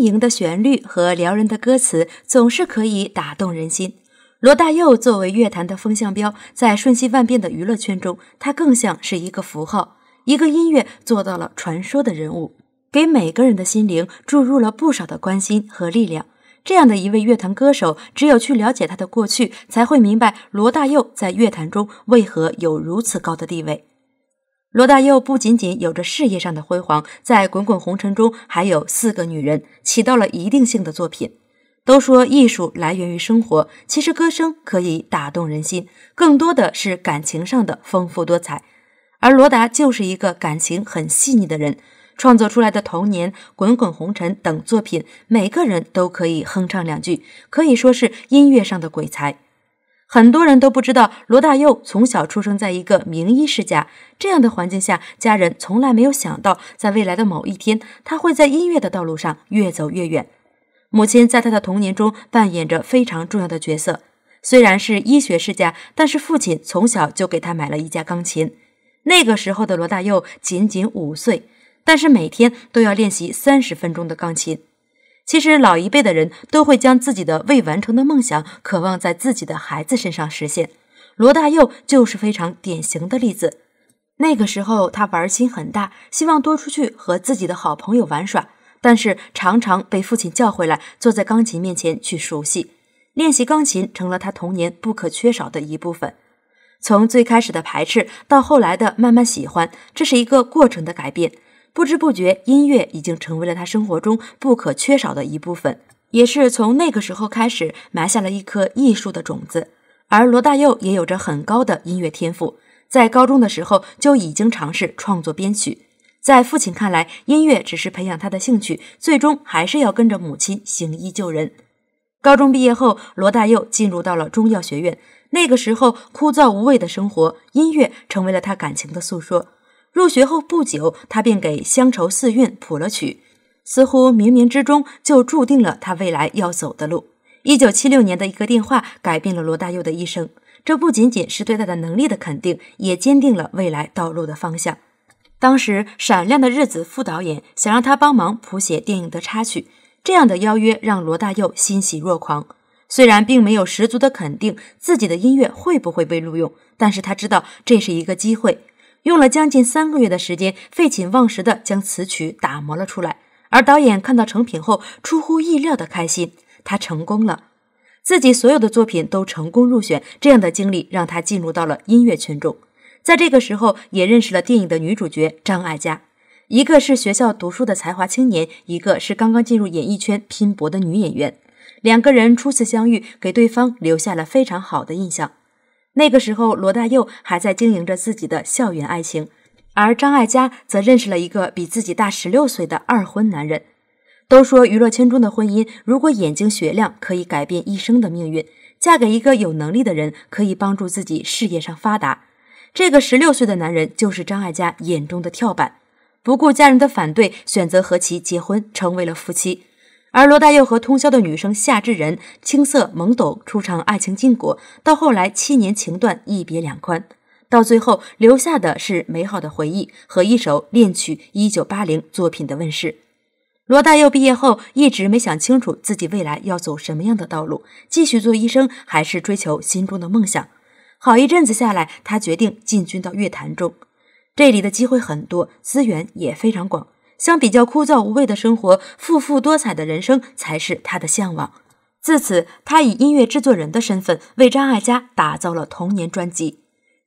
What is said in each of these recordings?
盈的旋律和撩人的歌词总是可以打动人心。罗大佑作为乐坛的风向标，在瞬息万变的娱乐圈中，他更像是一个符号，一个音乐做到了传说的人物，给每个人的心灵注入了不少的关心和力量。这样的一位乐坛歌手，只有去了解他的过去，才会明白罗大佑在乐坛中为何有如此高的地位。罗大佑不仅仅有着事业上的辉煌，在《滚滚红尘》中还有四个女人起到了一定性的作品。都说艺术来源于生活，其实歌声可以打动人心，更多的是感情上的丰富多彩。而罗达就是一个感情很细腻的人，创作出来的《童年》《滚滚红尘》等作品，每个人都可以哼唱两句，可以说是音乐上的鬼才。很多人都不知道，罗大佑从小出生在一个名医世家。这样的环境下，家人从来没有想到，在未来的某一天，他会在音乐的道路上越走越远。母亲在他的童年中扮演着非常重要的角色。虽然是医学世家，但是父亲从小就给他买了一架钢琴。那个时候的罗大佑仅仅五岁，但是每天都要练习三十分钟的钢琴。其实老一辈的人都会将自己的未完成的梦想渴望在自己的孩子身上实现，罗大佑就是非常典型的例子。那个时候他玩心很大，希望多出去和自己的好朋友玩耍，但是常常被父亲叫回来坐在钢琴面前去熟悉练习。钢琴成了他童年不可缺少的一部分。从最开始的排斥到后来的慢慢喜欢，这是一个过程的改变。不知不觉，音乐已经成为了他生活中不可缺少的一部分，也是从那个时候开始埋下了一颗艺术的种子。而罗大佑也有着很高的音乐天赋，在高中的时候就已经尝试创作编曲。在父亲看来，音乐只是培养他的兴趣，最终还是要跟着母亲行医救人。高中毕业后，罗大佑进入到了中药学院。那个时候，枯燥无味的生活，音乐成为了他感情的诉说。入学后不久，他便给《乡愁四韵》谱了曲，似乎冥冥之中就注定了他未来要走的路。一九七六年的一个电话改变了罗大佑的一生，这不仅仅是对他的能力的肯定，也坚定了未来道路的方向。当时，《闪亮的日子》副导演想让他帮忙谱写电影的插曲，这样的邀约让罗大佑欣喜若狂。虽然并没有十足的肯定自己的音乐会不会被录用，但是他知道这是一个机会。用了将近三个月的时间，废寝忘食地将词曲打磨了出来。而导演看到成品后，出乎意料的开心，他成功了，自己所有的作品都成功入选。这样的经历让他进入到了音乐圈中，在这个时候也认识了电影的女主角张艾嘉。一个是学校读书的才华青年，一个是刚刚进入演艺圈拼搏的女演员，两个人初次相遇，给对方留下了非常好的印象。那个时候，罗大佑还在经营着自己的校园爱情，而张艾嘉则认识了一个比自己大十六岁的二婚男人。都说娱乐圈中的婚姻，如果眼睛雪亮，可以改变一生的命运。嫁给一个有能力的人，可以帮助自己事业上发达。这个十六岁的男人就是张艾嘉眼中的跳板，不顾家人的反对，选择和其结婚，成为了夫妻。而罗大佑和通宵的女生夏之仁青涩懵懂，初尝爱情禁果，到后来七年情断，一别两宽，到最后留下的是美好的回忆和一首恋曲《一九八零》作品的问世。罗大佑毕业后一直没想清楚自己未来要走什么样的道路，继续做医生还是追求心中的梦想？好一阵子下来，他决定进军到乐坛中，这里的机会很多，资源也非常广。相比较枯燥无味的生活，丰富多彩的人生才是他的向往。自此，他以音乐制作人的身份为张艾嘉打造了童年专辑。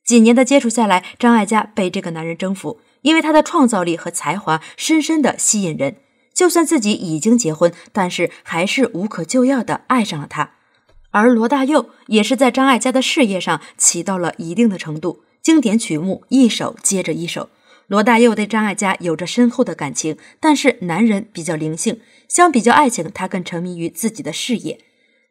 几年的接触下来，张艾嘉被这个男人征服，因为他的创造力和才华深深的吸引人。就算自己已经结婚，但是还是无可救药的爱上了他。而罗大佑也是在张艾嘉的事业上起到了一定的程度，经典曲目一首接着一首。罗大佑对张艾嘉有着深厚的感情，但是男人比较灵性，相比较爱情，他更沉迷于自己的事业。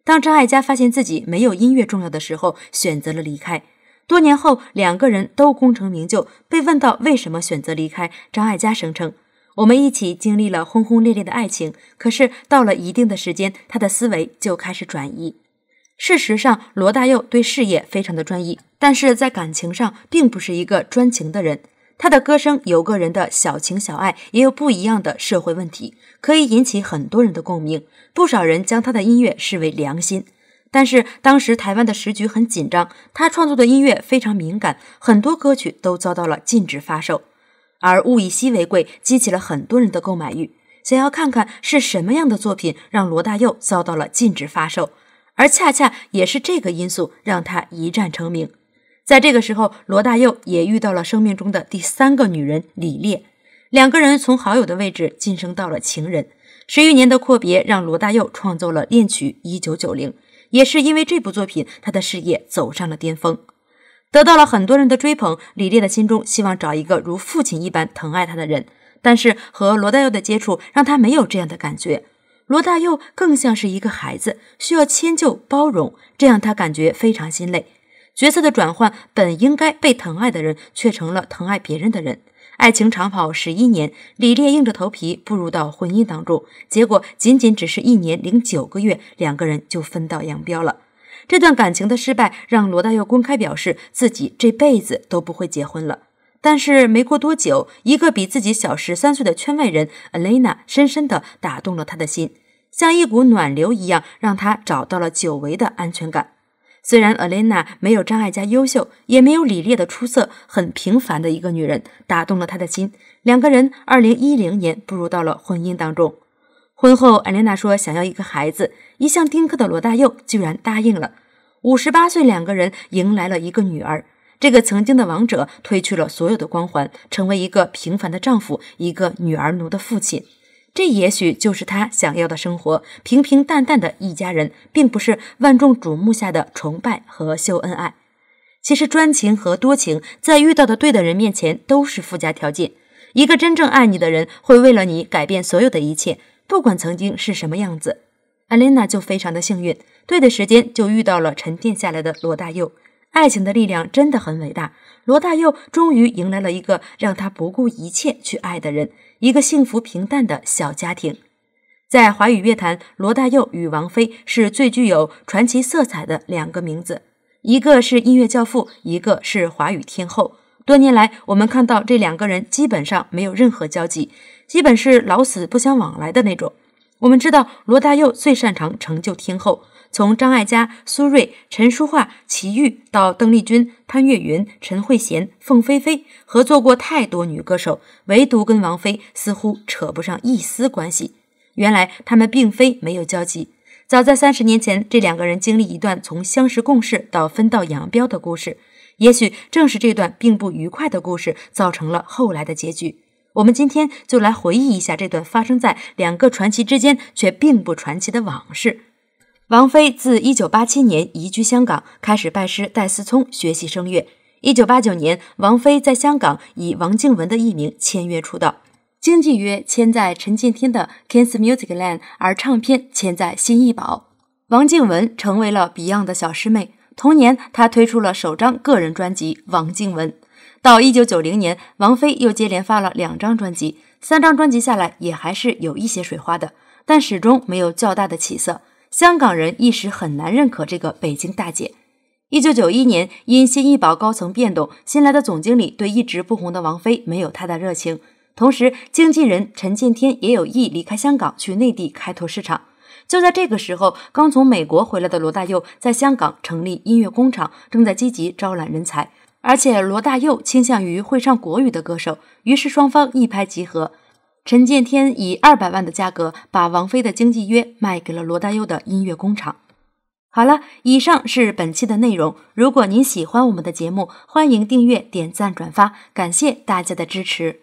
当张艾嘉发现自己没有音乐重要的时候，选择了离开。多年后，两个人都功成名就。被问到为什么选择离开，张艾嘉声称：“我们一起经历了轰轰烈烈的爱情，可是到了一定的时间，他的思维就开始转移。”事实上，罗大佑对事业非常的专一，但是在感情上并不是一个专情的人。他的歌声有个人的小情小爱，也有不一样的社会问题，可以引起很多人的共鸣。不少人将他的音乐视为良心，但是当时台湾的时局很紧张，他创作的音乐非常敏感，很多歌曲都遭到了禁止发售。而物以稀为贵，激起了很多人的购买欲，想要看看是什么样的作品让罗大佑遭到了禁止发售，而恰恰也是这个因素让他一战成名。在这个时候，罗大佑也遇到了生命中的第三个女人李烈，两个人从好友的位置晋升到了情人。十余年的阔别让罗大佑创作了恋曲一九九零，也是因为这部作品，他的事业走上了巅峰，得到了很多人的追捧。李烈的心中希望找一个如父亲一般疼爱他的人，但是和罗大佑的接触让他没有这样的感觉。罗大佑更像是一个孩子，需要迁就包容，这让他感觉非常心累。角色的转换，本应该被疼爱的人，却成了疼爱别人的人。爱情长跑十一年，李烈硬着头皮步入到婚姻当中，结果仅仅只是一年零九个月，两个人就分道扬镳了。这段感情的失败，让罗大佑公开表示自己这辈子都不会结婚了。但是没过多久，一个比自己小十三岁的圈外人 Alina，深深的打动了他的心，像一股暖流一样，让他找到了久违的安全感。虽然 Elena 没有张艾嘉优秀，也没有李烈的出色，很平凡的一个女人打动了他的心。两个人2010年步入到了婚姻当中。婚后，Elena 说想要一个孩子，一向丁克的罗大佑居然答应了。五十八岁，两个人迎来了一个女儿。这个曾经的王者褪去了所有的光环，成为一个平凡的丈夫，一个女儿奴的父亲。这也许就是他想要的生活，平平淡淡的一家人，并不是万众瞩目下的崇拜和秀恩爱。其实专情和多情，在遇到的对的人面前都是附加条件。一个真正爱你的人，会为了你改变所有的一切，不管曾经是什么样子。艾琳娜就非常的幸运，对的时间就遇到了沉淀下来的罗大佑。爱情的力量真的很伟大。罗大佑终于迎来了一个让他不顾一切去爱的人，一个幸福平淡的小家庭。在华语乐坛，罗大佑与王菲是最具有传奇色彩的两个名字，一个是音乐教父，一个是华语天后。多年来，我们看到这两个人基本上没有任何交集，基本是老死不相往来的那种。我们知道，罗大佑最擅长成就天后。从张艾嘉、苏芮、陈淑桦、齐豫到邓丽君、潘越云、陈慧娴、凤飞飞，合作过太多女歌手，唯独跟王菲似乎扯不上一丝关系。原来他们并非没有交集。早在三十年前，这两个人经历一段从相识共事到分道扬镳的故事。也许正是这段并不愉快的故事，造成了后来的结局。我们今天就来回忆一下这段发生在两个传奇之间却并不传奇的往事。王菲自一九八七年移居香港，开始拜师戴思聪学习声乐。一九八九年，王菲在香港以王靖雯的艺名签约出道，经纪约签在陈建天的 k i n s Musicland，而唱片签在新艺宝。王靖雯成为了 Beyond 的小师妹。同年，她推出了首张个人专辑《王靖雯》。到一九九零年，王菲又接连发了两张专辑，三张专辑下来也还是有一些水花的，但始终没有较大的起色。香港人一时很难认可这个北京大姐。一九九一年，因新艺宝高层变动，新来的总经理对一直不红的王菲没有太大热情。同时，经纪人陈建天也有意离开香港去内地开拓市场。就在这个时候，刚从美国回来的罗大佑在香港成立音乐工厂，正在积极招揽人才，而且罗大佑倾向于会唱国语的歌手，于是双方一拍即合。陈建天以二百万的价格把王菲的经纪约卖给了罗大佑的音乐工厂。好了，以上是本期的内容。如果您喜欢我们的节目，欢迎订阅、点赞、转发，感谢大家的支持。